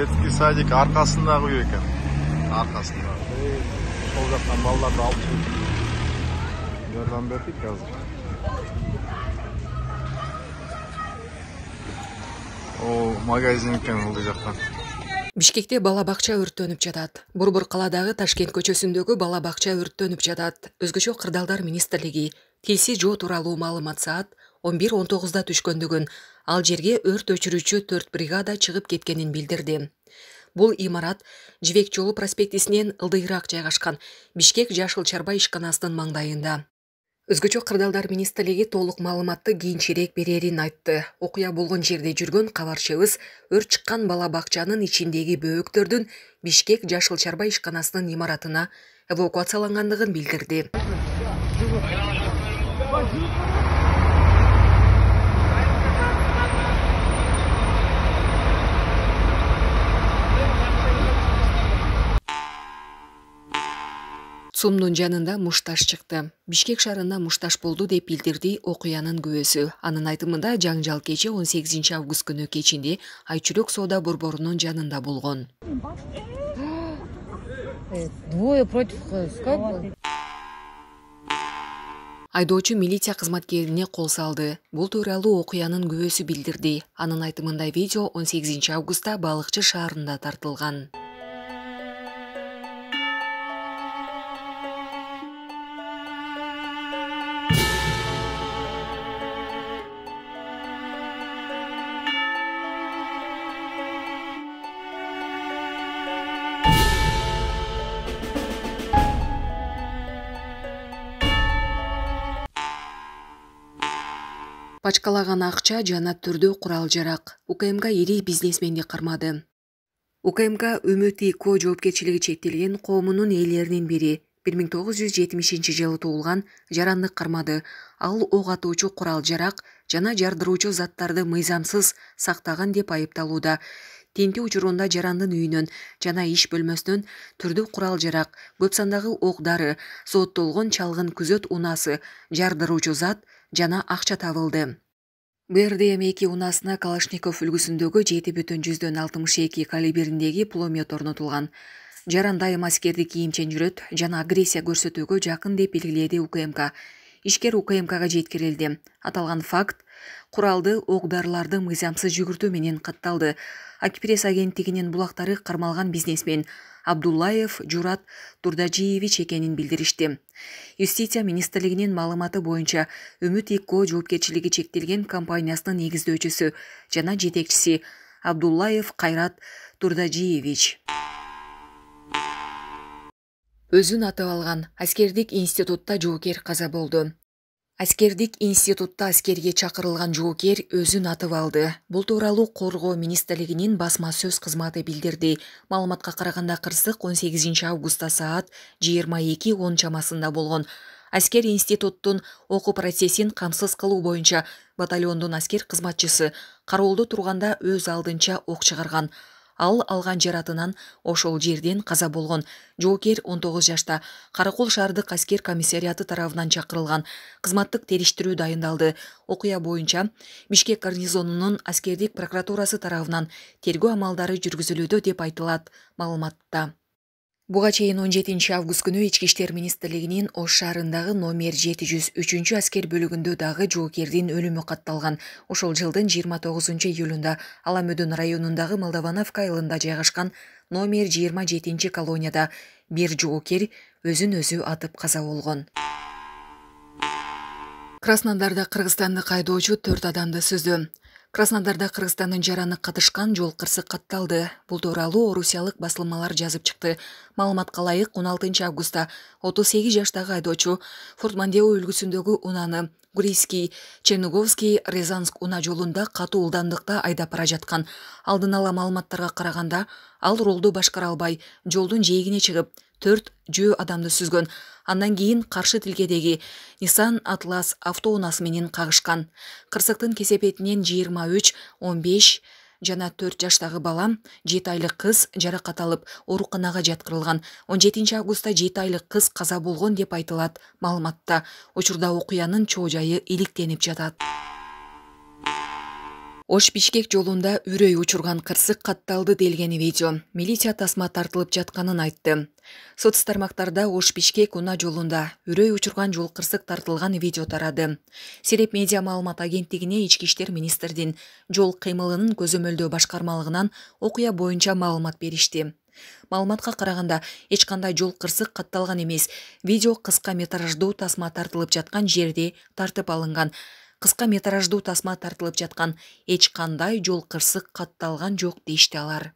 бетки садик аркасындагы үй экен аркасындагы ошол жактан балдарды алып чыгып жардам бердик азыр оо магазин экен бул жакта бишкекте бала бакча өрттөнүп жатат борбор калаадагы ташкент көчөсүндөгү бала бакча өрттөнүп жатат өзгөчө кырдаалдар министрлиги тилсиз жоо тууралуу маалымат саат он бир он тогузда түшкөндүгүн ал жерге өрт өчүрүүчү төрт бригада чыгып кеткенин билдирди бул имарат жибек жолу проспектисинен ылдыйыраак жайгашкан бишкек жашыл чарба ишканасынын маңдайында өзгөчө кырдаалдар министрлиги толук маалыматты кийинчерээк берерин айтты окуя болгон жерде жүргөн кабарчыбыз өрт чыккан бала бакчанын ичиндеги бөбөктөрдүн бишкек жашыл чарба ишканасынын имаратына эвакуациялангандыгын билдирди сумдун жанында мушташ чыкты бишкек шаарында мушташ болду деп билдирди окуянын күбөсү анын айтымында жаңжал кече он сегизинчи август күнү кечинде айчүрөк соода борборунун жанында болгон двое против э, айдоочу милиция кызматкерине кол салды бул тууралуу окуянын күбөсү билдирди анын айтымында видео он сегизинчи августта балыкчы шаарында тартылган пачкалаган акча жана түрдүү курал жарак укмк ири бизнесменди кармады укмк үмүт ико жоопкерчилиги чектелген коомунун ээлеринин бири бир миң тогуз жүз жетимишинчи жылы туулган жаранды кармады ал ок атуучу курал жарак жана жардыруучу заттарды мыйзамсыз сактаган деп айыпталууда тинтүү учурунда жарандын үйүнөн жана иш бөлмөсүнөн түрдүү курал жарак көп сандагы ок дары сооттолгон чалгын күзөт унаасы жардыруучу зат жана акча табылды брдм эки унаасына калашников үлгүсүндөгү жети бүтүн жүздөн алтымыш эки калибриндеги пулемет орнотулган жаран дайым аскердик кийимчен жүрөт жана агрессия көрсөтүүгө жакын деп белгиледи укмк ишкер укмкга жеткирилди аталган факт куралды ок дарыларды мыйзамсыз жүгүртүү менен катталды ак агенттигинин булактары кармалган бизнесмен абдуллаев журат турдажиевич экенин билдиришти юстиция министрлигинин маалыматы боюнча үмүт ико жоопкерчилиги чектелген компаниясынын негиздөөчүсү жана жетекчиси абдуллаев кайрат турдажиевич өзүн атып алган аскердик институтта жоокер каза болду аскердик институтта аскерге чакырылган жоокер өзүн атып алды бул тууралуу коргоо министрлигинин басма сөз кызматы билдирди маалыматка караганда кырсык он сегизинчи августта саат жыйырма эки он чамасында болгон аскер институттун окуу процессин камсыз кылуу боюнча батальондун аскер кызматчысы кароолдо турганда өз алдынча ок чыгарган ал алған жаратынан ошол жерден қаза болгон жоокер 19 жашта каракол шаардык аскер комиссариаты тарабынан чакырылган кызматтык териштирүү дайындалды окуя боюнча бишкек гарнизонунун аскердик прокуратурасы тарабынан тергөө амалдары жүргүзүлүүдө деп айтылат маалыматта буга чейин он жетинчи август күнү ички иштер министрлигинин ош шаарындагы номер жети жүз үчүнчү аскер бөлүгүндө дагы жоокердин өлүмү катталган ошол жылдын жыйырма тогузунчу июлунда аламүдүн районундагы молдовановка айылында жайгашкан номер жыйырма жетинчи колонияда бир жоокер өзүн өзү атып каза болгон краснодарда кыргызстандык айдоочу төрт адамды сүздү краснодарда кыргызстандын жараны катышкан жол кырсык катталды бул тууралуу орусиялык басылмалар жазып чыкты маалыматка ылайык он алтынчы августта отуз сегиз жаштагы айдоочу форт мандео үлгүсүндөгү унааны гурийский черныговский рязанск уна жолунда катуу ылдамдыкта айдап бара жаткан алдын ала маалыматтарга караганда ал ролду башкара албай жолдун жээгине чыгып төрт жөө адамды сүзгөн андан кийин каршы тилкедеги ниссан атлас автоунаасы менен кагышкан кырсыктын кесепетинен жыйырма үч он беш жана төрт жаштагы бала жети айлык кыз жаракат алып ооруканага жаткырылган он жетинчи августта жети айлык кыз каза болгон деп айтылат маалыматта учурда окуянын чоо жайы иликтенип жатат ош бишкек жолунда үрөй учурган кырсык катталды делген видео милиция тасма тартылып жатканын айтты соц тармактарда ош бишкек унаа жолунда үрөй учурган жол кырсык тартылган видео тарады сереп медиа маалымат агенттигине ички иштер министрдин жол кыймылынын көзөмөлдөө башкармалыгынан окуя боюнча маалымат беришти маалыматка караганда эч кандай жол кырсык катталган эмес видео кыска метраждуу тасма тартылып жаткан жерде тартып алынган кыска метраждуу тасма тартылып жаткан эч кандай жол кырсык катталган жок дешти алар